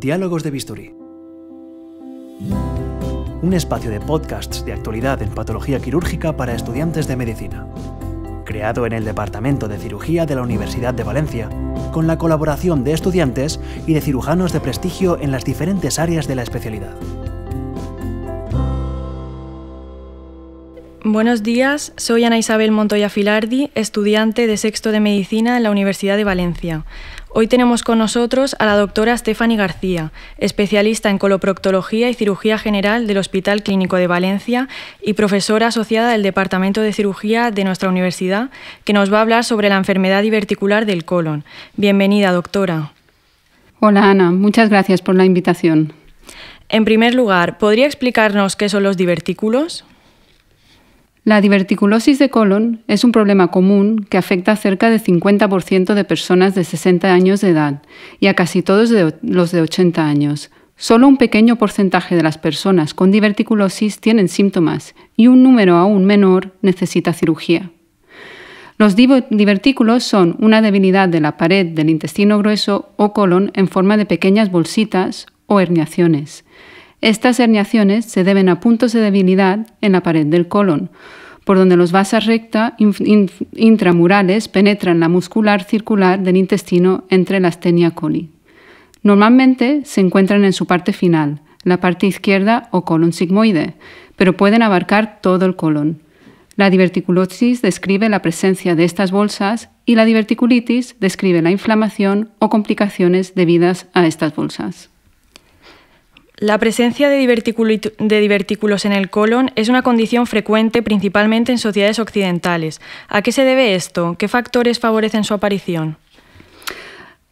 Diálogos de Bisturí. Un espacio de podcasts de actualidad en patología quirúrgica para estudiantes de medicina. Creado en el Departamento de Cirugía de la Universidad de Valencia, con la colaboración de estudiantes y de cirujanos de prestigio en las diferentes áreas de la especialidad. Buenos días, soy Ana Isabel Montoya Filardi, estudiante de sexto de medicina en la Universidad de Valencia. Hoy tenemos con nosotros a la doctora Stephanie García, especialista en coloproctología y cirugía general del Hospital Clínico de Valencia y profesora asociada del Departamento de Cirugía de nuestra universidad, que nos va a hablar sobre la enfermedad diverticular del colon. Bienvenida, doctora. Hola, Ana. Muchas gracias por la invitación. En primer lugar, ¿podría explicarnos qué son los divertículos? La diverticulosis de colon es un problema común que afecta a cerca de 50% de personas de 60 años de edad y a casi todos los de 80 años. Solo un pequeño porcentaje de las personas con diverticulosis tienen síntomas y un número aún menor necesita cirugía. Los divertículos son una debilidad de la pared del intestino grueso o colon en forma de pequeñas bolsitas o herniaciones estas herniaciones se deben a puntos de debilidad en la pared del colon, por donde los vasos recta intramurales penetran la muscular circular del intestino entre la tenia coli. Normalmente se encuentran en su parte final, la parte izquierda o colon sigmoide, pero pueden abarcar todo el colon. La diverticulosis describe la presencia de estas bolsas y la diverticulitis describe la inflamación o complicaciones debidas a estas bolsas. La presencia de, divertículos en el colon es una condición frecuente principalmente en sociedades occidentales. ¿A qué se debe esto? ¿Qué factores favorecen su aparición?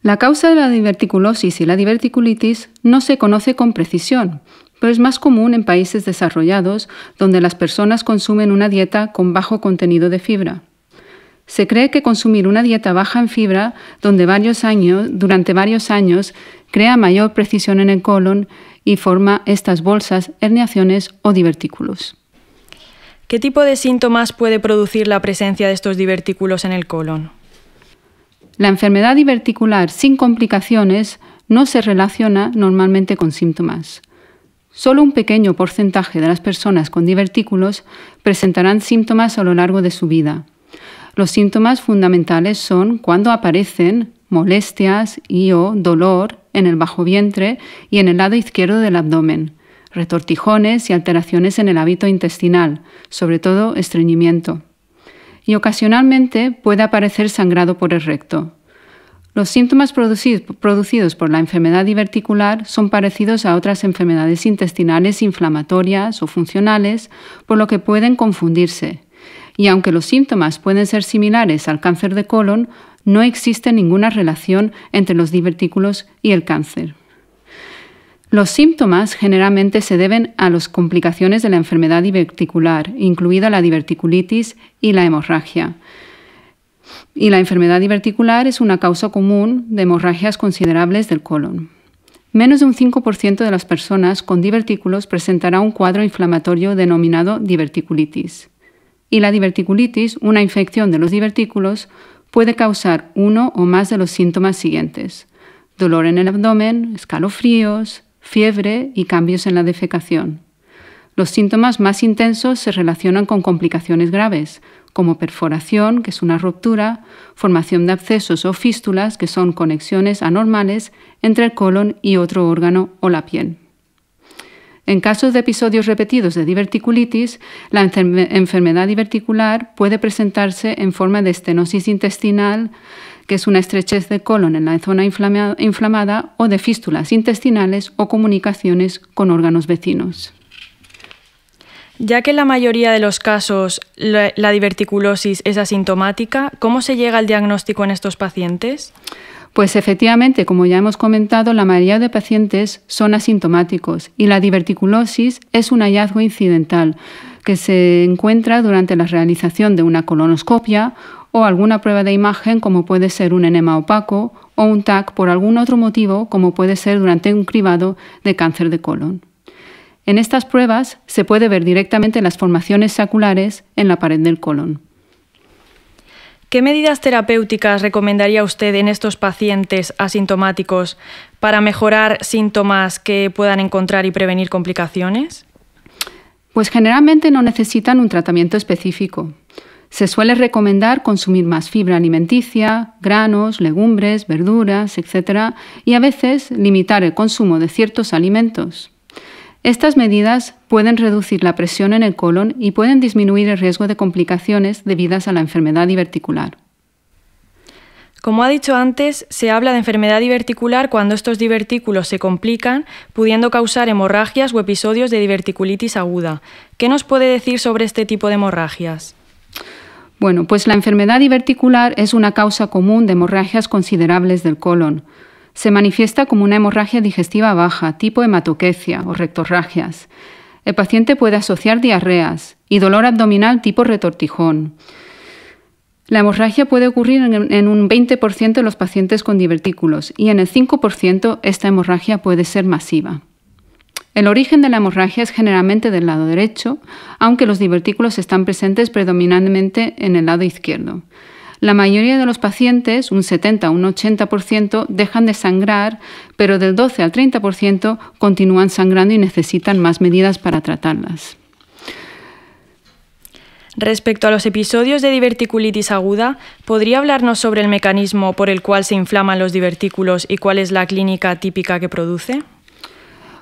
La causa de la diverticulosis y la diverticulitis no se conoce con precisión, pero es más común en países desarrollados donde las personas consumen una dieta con bajo contenido de fibra. Se cree que consumir una dieta baja en fibra durante varios años crea mayor precisión en el colon y forma estas bolsas, herniaciones o divertículos. ¿Qué tipo de síntomas puede producir la presencia de estos divertículos en el colon? La enfermedad diverticular sin complicaciones no se relaciona normalmente con síntomas. Solo un pequeño porcentaje de las personas con divertículos presentarán síntomas a lo largo de su vida. Los síntomas fundamentales son cuando aparecen, molestias y o dolor en el bajo vientre y en el lado izquierdo del abdomen, retortijones y alteraciones en el hábito intestinal, sobre todo estreñimiento. Y ocasionalmente puede aparecer sangrado por el recto. Los síntomas producidos por la enfermedad diverticular son parecidos a otras enfermedades intestinales inflamatorias o funcionales, por lo que pueden confundirse y aunque los síntomas pueden ser similares al cáncer de colon, no existe ninguna relación entre los divertículos y el cáncer. Los síntomas generalmente se deben a las complicaciones de la enfermedad diverticular, incluida la diverticulitis y la hemorragia. Y la enfermedad diverticular es una causa común de hemorragias considerables del colon. Menos de un 5% de las personas con divertículos presentará un cuadro inflamatorio denominado diverticulitis y la diverticulitis, una infección de los divertículos, puede causar uno o más de los síntomas siguientes. Dolor en el abdomen, escalofríos, fiebre y cambios en la defecación. Los síntomas más intensos se relacionan con complicaciones graves, como perforación, que es una ruptura, formación de abscesos o fístulas, que son conexiones anormales entre el colon y otro órgano o la piel. En casos de episodios repetidos de diverticulitis, la enfermedad diverticular puede presentarse en forma de estenosis intestinal, que es una estrechez de colon en la zona inflamada, o de fístulas intestinales o comunicaciones con órganos vecinos. Ya que en la mayoría de los casos la diverticulosis es asintomática, ¿cómo se llega al diagnóstico en estos pacientes? Pues efectivamente, como ya hemos comentado, la mayoría de pacientes son asintomáticos y la diverticulosis es un hallazgo incidental que se encuentra durante la realización de una colonoscopia o alguna prueba de imagen como puede ser un enema opaco o un TAC por algún otro motivo como puede ser durante un cribado de cáncer de colon. En estas pruebas se puede ver directamente las formaciones saculares en la pared del colon. ¿Qué medidas terapéuticas recomendaría usted en estos pacientes asintomáticos para mejorar síntomas que puedan encontrar y prevenir complicaciones? Pues generalmente no necesitan un tratamiento específico. Se suele recomendar consumir más fibra alimenticia, granos, legumbres, verduras, etc. y a veces limitar el consumo de ciertos alimentos. Estas medidas pueden reducir la presión en el colon y pueden disminuir el riesgo de complicaciones debidas a la enfermedad diverticular. Como ha dicho antes, se habla de enfermedad diverticular cuando estos divertículos se complican, pudiendo causar hemorragias o episodios de diverticulitis aguda. ¿Qué nos puede decir sobre este tipo de hemorragias? Bueno, pues la enfermedad diverticular es una causa común de hemorragias considerables del colon. Se manifiesta como una hemorragia digestiva baja, tipo hematoquecia o rectorragias. El paciente puede asociar diarreas y dolor abdominal tipo retortijón. La hemorragia puede ocurrir en un 20% de los pacientes con divertículos y en el 5% esta hemorragia puede ser masiva. El origen de la hemorragia es generalmente del lado derecho, aunque los divertículos están presentes predominantemente en el lado izquierdo. La mayoría de los pacientes, un 70 un 80%, dejan de sangrar, pero del 12 al 30% continúan sangrando y necesitan más medidas para tratarlas. Respecto a los episodios de diverticulitis aguda, ¿podría hablarnos sobre el mecanismo por el cual se inflaman los divertículos y cuál es la clínica típica que produce?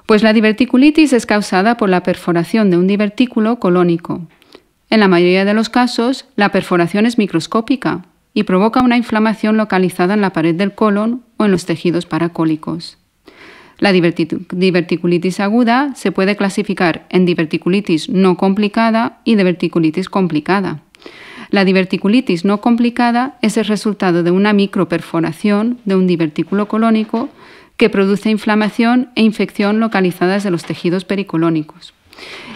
Pues la diverticulitis es causada por la perforación de un divertículo colónico. En la mayoría de los casos, la perforación es microscópica y provoca una inflamación localizada en la pared del colon o en los tejidos paracólicos. La diverticulitis aguda se puede clasificar en diverticulitis no complicada y diverticulitis complicada. La diverticulitis no complicada es el resultado de una microperforación de un divertículo colónico que produce inflamación e infección localizadas de los tejidos pericolónicos.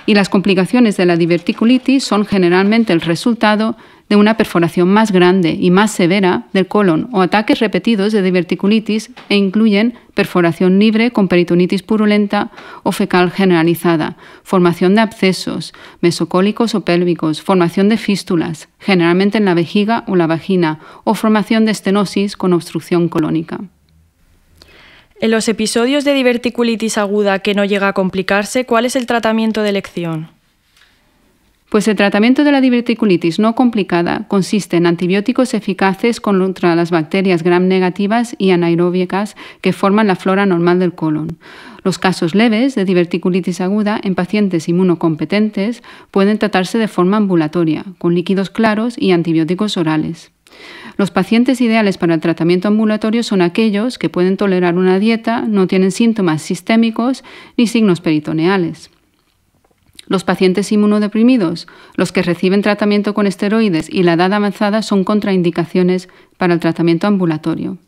Y las complicaciones de la diverticulitis son generalmente el resultado de una perforación más grande y más severa del colon o ataques repetidos de diverticulitis e incluyen perforación libre con peritonitis purulenta o fecal generalizada, formación de abscesos, mesocólicos o pélvicos, formación de fístulas, generalmente en la vejiga o la vagina, o formación de estenosis con obstrucción colónica. En los episodios de diverticulitis aguda que no llega a complicarse, ¿cuál es el tratamiento de elección? Pues el tratamiento de la diverticulitis no complicada consiste en antibióticos eficaces contra las bacterias gram negativas y anaeróbicas que forman la flora normal del colon. Los casos leves de diverticulitis aguda en pacientes inmunocompetentes pueden tratarse de forma ambulatoria, con líquidos claros y antibióticos orales. Los pacientes ideales para el tratamiento ambulatorio son aquellos que pueden tolerar una dieta, no tienen síntomas sistémicos ni signos peritoneales. Los pacientes inmunodeprimidos, los que reciben tratamiento con esteroides y la edad avanzada son contraindicaciones para el tratamiento ambulatorio.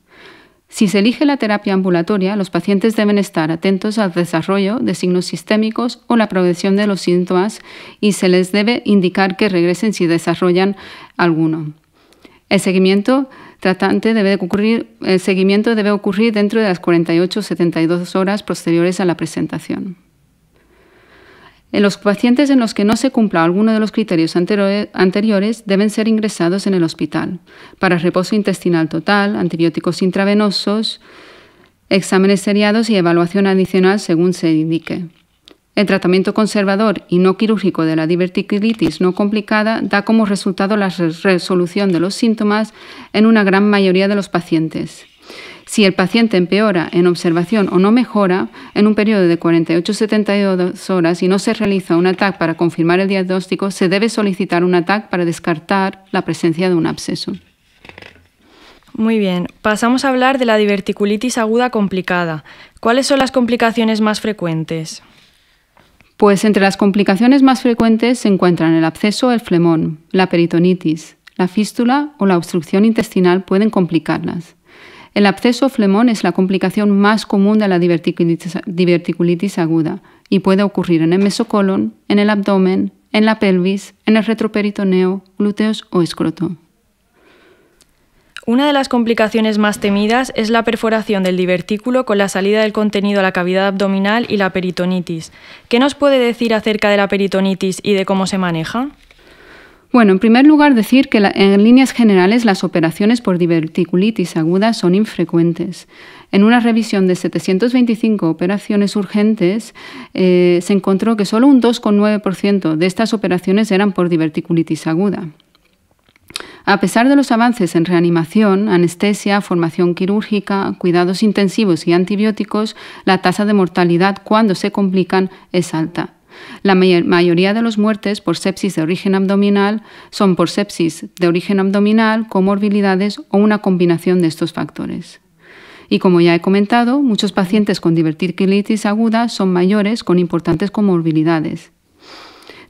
Si se elige la terapia ambulatoria, los pacientes deben estar atentos al desarrollo de signos sistémicos o la progresión de los síntomas y se les debe indicar que regresen si desarrollan alguno. El seguimiento tratante debe ocurrir, el seguimiento debe ocurrir dentro de las 48 o 72 horas posteriores a la presentación. En eh, los pacientes en los que no se cumpla alguno de los criterios anteriores deben ser ingresados en el hospital para reposo intestinal total, antibióticos intravenosos, exámenes seriados y evaluación adicional según se indique. El tratamiento conservador y no quirúrgico de la diverticulitis no complicada da como resultado la resolución de los síntomas en una gran mayoría de los pacientes. Si el paciente empeora en observación o no mejora en un periodo de 48-72 horas y no se realiza un ataque para confirmar el diagnóstico, se debe solicitar un ataque para descartar la presencia de un absceso. Muy bien, pasamos a hablar de la diverticulitis aguda complicada. ¿Cuáles son las complicaciones más frecuentes? Pues entre las complicaciones más frecuentes se encuentran el absceso el flemón, la peritonitis, la fístula o la obstrucción intestinal pueden complicarlas. El absceso flemón es la complicación más común de la diverticulitis, diverticulitis aguda y puede ocurrir en el mesocolon, en el abdomen, en la pelvis, en el retroperitoneo, glúteos o escroto. Una de las complicaciones más temidas es la perforación del divertículo con la salida del contenido a la cavidad abdominal y la peritonitis. ¿Qué nos puede decir acerca de la peritonitis y de cómo se maneja? Bueno, en primer lugar decir que en líneas generales las operaciones por diverticulitis aguda son infrecuentes. En una revisión de 725 operaciones urgentes eh, se encontró que solo un 2,9% de estas operaciones eran por diverticulitis aguda. A pesar de los avances en reanimación, anestesia, formación quirúrgica, cuidados intensivos y antibióticos, la tasa de mortalidad cuando se complican es alta. La mayoría de las muertes por sepsis de origen abdominal son por sepsis de origen abdominal, comorbilidades o una combinación de estos factores. Y como ya he comentado, muchos pacientes con diverticulitis aguda son mayores con importantes comorbilidades.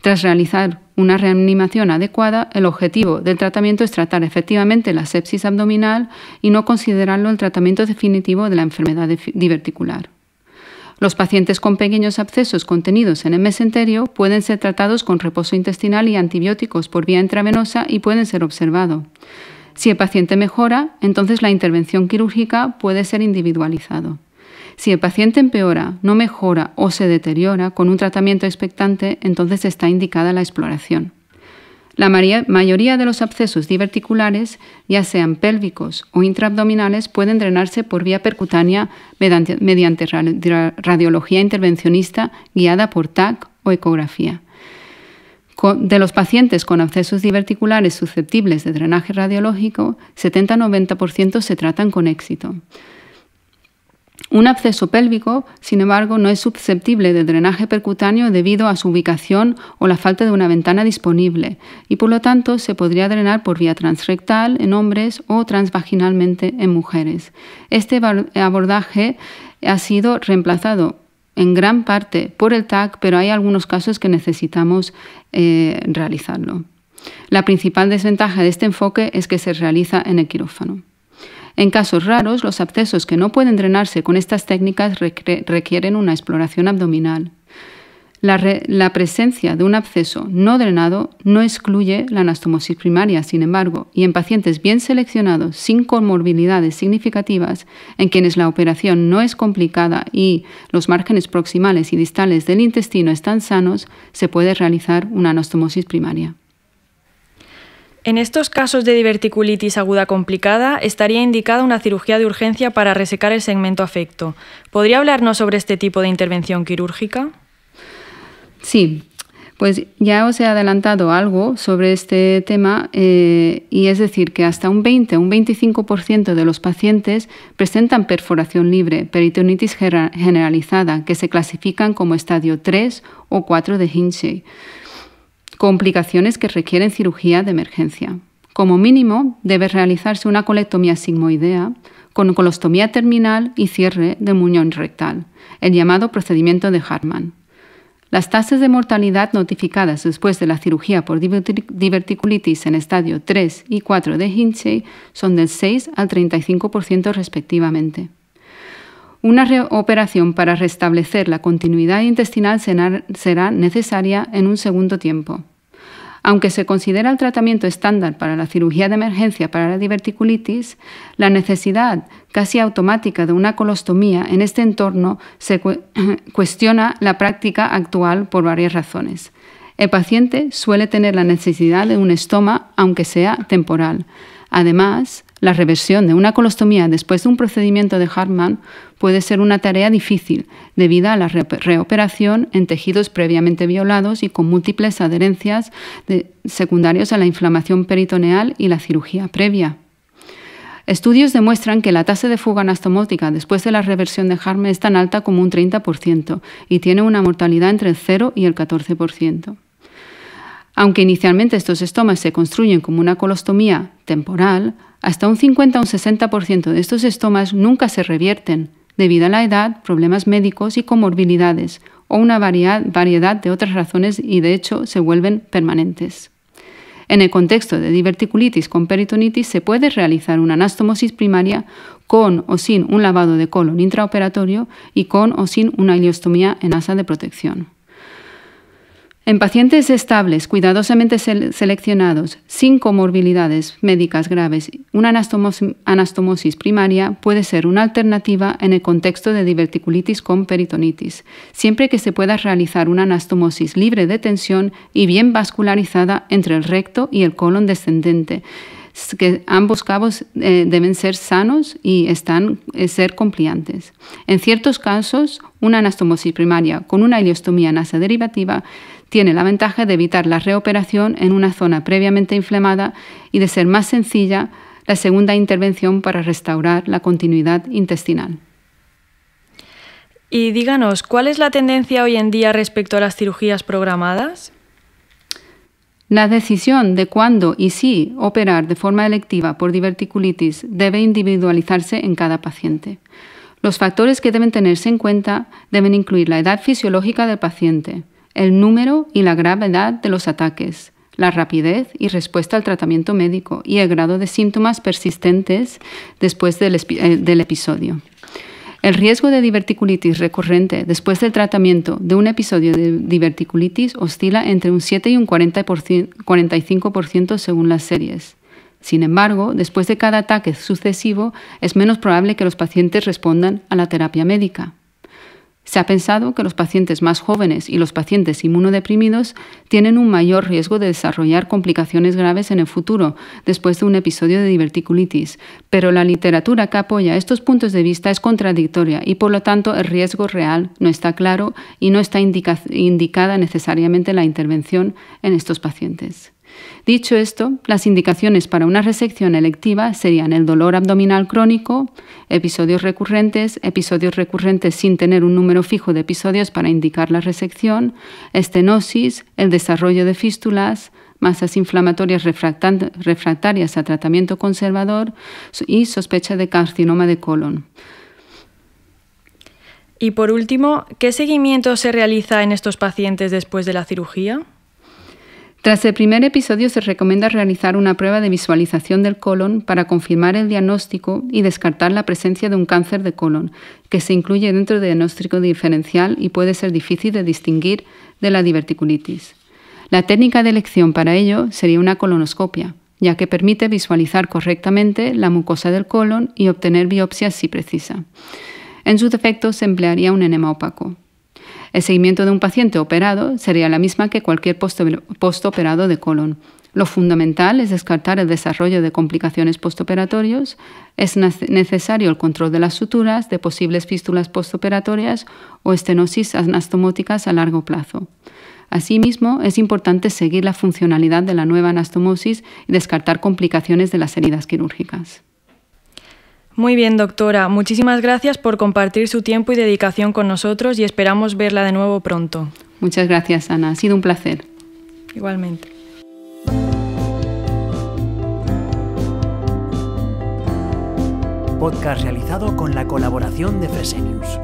Tras realizar una reanimación adecuada, el objetivo del tratamiento es tratar efectivamente la sepsis abdominal y no considerarlo el tratamiento definitivo de la enfermedad diverticular. Los pacientes con pequeños abscesos contenidos en el mesenterio pueden ser tratados con reposo intestinal y antibióticos por vía intravenosa y pueden ser observados. Si el paciente mejora, entonces la intervención quirúrgica puede ser individualizada. Si el paciente empeora, no mejora o se deteriora con un tratamiento expectante, entonces está indicada la exploración. La mayoría de los abscesos diverticulares, ya sean pélvicos o intraabdominales, pueden drenarse por vía percutánea mediante, radiología intervencionista guiada por TAC o ecografía. De los pacientes con abscesos diverticulares susceptibles de drenaje radiológico, 70-90% se tratan con éxito. Un absceso pélvico, sin embargo, no es susceptible de drenaje percutáneo debido a su ubicación o la falta de una ventana disponible y por lo tanto se podría drenar por vía transrectal en hombres o transvaginalmente en mujeres. Este abordaje ha sido reemplazado en gran parte por el TAC, pero hay algunos casos que necesitamos eh, realizarlo. La principal desventaja de este enfoque es que se realiza en el quirófano. En casos raros, los abscesos que no pueden drenarse con estas técnicas requieren una exploración abdominal. La, presencia de un absceso no drenado no excluye la anastomosis primaria, sin embargo, y en pacientes bien seleccionados, sin comorbilidades significativas, en quienes la operación no es complicada y los márgenes proximales y distales del intestino están sanos, se puede realizar una anastomosis primaria. En estos casos de diverticulitis aguda complicada, estaría indicada una cirugía de urgencia para resecar el segmento afecto. ¿Podría hablarnos sobre este tipo de intervención quirúrgica? Sí, pues ya os he adelantado algo sobre este tema eh, y es decir que hasta un 20, un 25% de los pacientes presentan perforación libre, peritonitis generalizada, que se clasifican como estadio 3 o 4 de Hinchey complicaciones que requieren cirugía de emergencia. Como mínimo, debe realizarse una colectomía sigmoidea con colostomía terminal y cierre de muñón rectal, el llamado procedimiento de Hartmann. Las tasas de mortalidad notificadas después de la cirugía por diverticulitis en estadio 3 y 4 de Hinchey son del 6 al 35% respectivamente. Una operación para restablecer la continuidad intestinal será necesaria en un segundo tiempo, aunque se considera el tratamiento estándar para la cirugía de emergencia para la diverticulitis, la necesidad casi automática de una colostomía en este entorno se cuestiona la práctica actual por varias razones. El paciente suele tener la necesidad de un estoma, aunque sea temporal. Además, la reversión de una colostomía después de un procedimiento de Hartmann puede ser una tarea difícil debido a la reoperación en tejidos previamente violados y con múltiples adherencias secundarias a la inflamación peritoneal y la cirugía previa. Estudios demuestran que la tasa de fuga anastomótica después de la reversión de Hartmann es tan alta como un 30% y tiene una mortalidad entre el 0 y el 14%. Aunque inicialmente estos estomas se construyen como una colostomía temporal, hasta un 50 o un 60% de estos estomas nunca se revierten, debido a la edad, problemas médicos y comorbilidades, o una variedad de otras razones y de hecho se vuelven permanentes. En el contexto de diverticulitis con peritonitis se puede realizar una anastomosis primaria con o sin un lavado de colon intraoperatorio y con o sin una ileostomía en asa de protección. En pacientes estables, cuidadosamente seleccionados, sin comorbilidades médicas graves, una anastomosis, primaria puede ser una alternativa en el contexto de diverticulitis con peritonitis, siempre que se pueda realizar una anastomosis libre de tensión y bien vascularizada entre el recto y el colon descendente, que ambos cabos eh, deben ser sanos y están, eh, ser compliantes. En ciertos casos, una anastomosis primaria con una ileostomía nasa derivativa tiene la ventaja de evitar la reoperación en una zona previamente inflamada y de ser más sencilla la segunda intervención para restaurar la continuidad intestinal. Y díganos, ¿cuál es la tendencia hoy en día respecto a las cirugías programadas? La decisión de cuándo y si operar de forma electiva por diverticulitis debe individualizarse en cada paciente. Los factores que deben tenerse en cuenta deben incluir la edad fisiológica del paciente, el número y la gravedad de los ataques, la rapidez y respuesta al tratamiento médico y el grado de síntomas persistentes después del, eh, episodio. El riesgo de diverticulitis recurrente después del tratamiento de un episodio de diverticulitis oscila entre un 7 y un 45% según las series. Sin embargo, después de cada ataque sucesivo, es menos probable que los pacientes respondan a la terapia médica. Se ha pensado que los pacientes más jóvenes y los pacientes inmunodeprimidos tienen un mayor riesgo de desarrollar complicaciones graves en el futuro después de un episodio de diverticulitis, pero la literatura que apoya estos puntos de vista es contradictoria y por lo tanto el riesgo real no está claro y no está indicada necesariamente la intervención en estos pacientes. Dicho esto, las indicaciones para una resección electiva serían el dolor abdominal crónico, episodios recurrentes, episodios recurrentes sin tener un número fijo de episodios para indicar la resección, estenosis, el desarrollo de fístulas, masas inflamatorias refractarias a tratamiento conservador y sospecha de carcinoma de colon. Y por último, ¿qué seguimiento se realiza en estos pacientes después de la cirugía? Tras el primer episodio se recomienda realizar una prueba de visualización del colon para confirmar el diagnóstico y descartar la presencia de un cáncer de colon, que se incluye dentro del diagnóstico diferencial y puede ser difícil de distinguir de la diverticulitis. La técnica de elección para ello sería una colonoscopia, ya que permite visualizar correctamente la mucosa del colon y obtener biopsias si precisa. En su defecto se emplearía un enema opaco. El seguimiento de un paciente operado sería la misma que cualquier postoperado de colon. Lo fundamental es descartar el desarrollo de complicaciones postoperatorias. Es necesario el control de las suturas, de posibles fístulas postoperatorias o estenosis anastomóticas a largo plazo. Asimismo, es importante seguir la funcionalidad de la nueva anastomosis y descartar complicaciones de las heridas quirúrgicas. Muy bien, doctora. Muchísimas gracias por compartir su tiempo y dedicación con nosotros y esperamos verla de nuevo pronto. Muchas gracias, Ana. Ha sido un placer. Igualmente. Podcast realizado con la colaboración de Fresenius.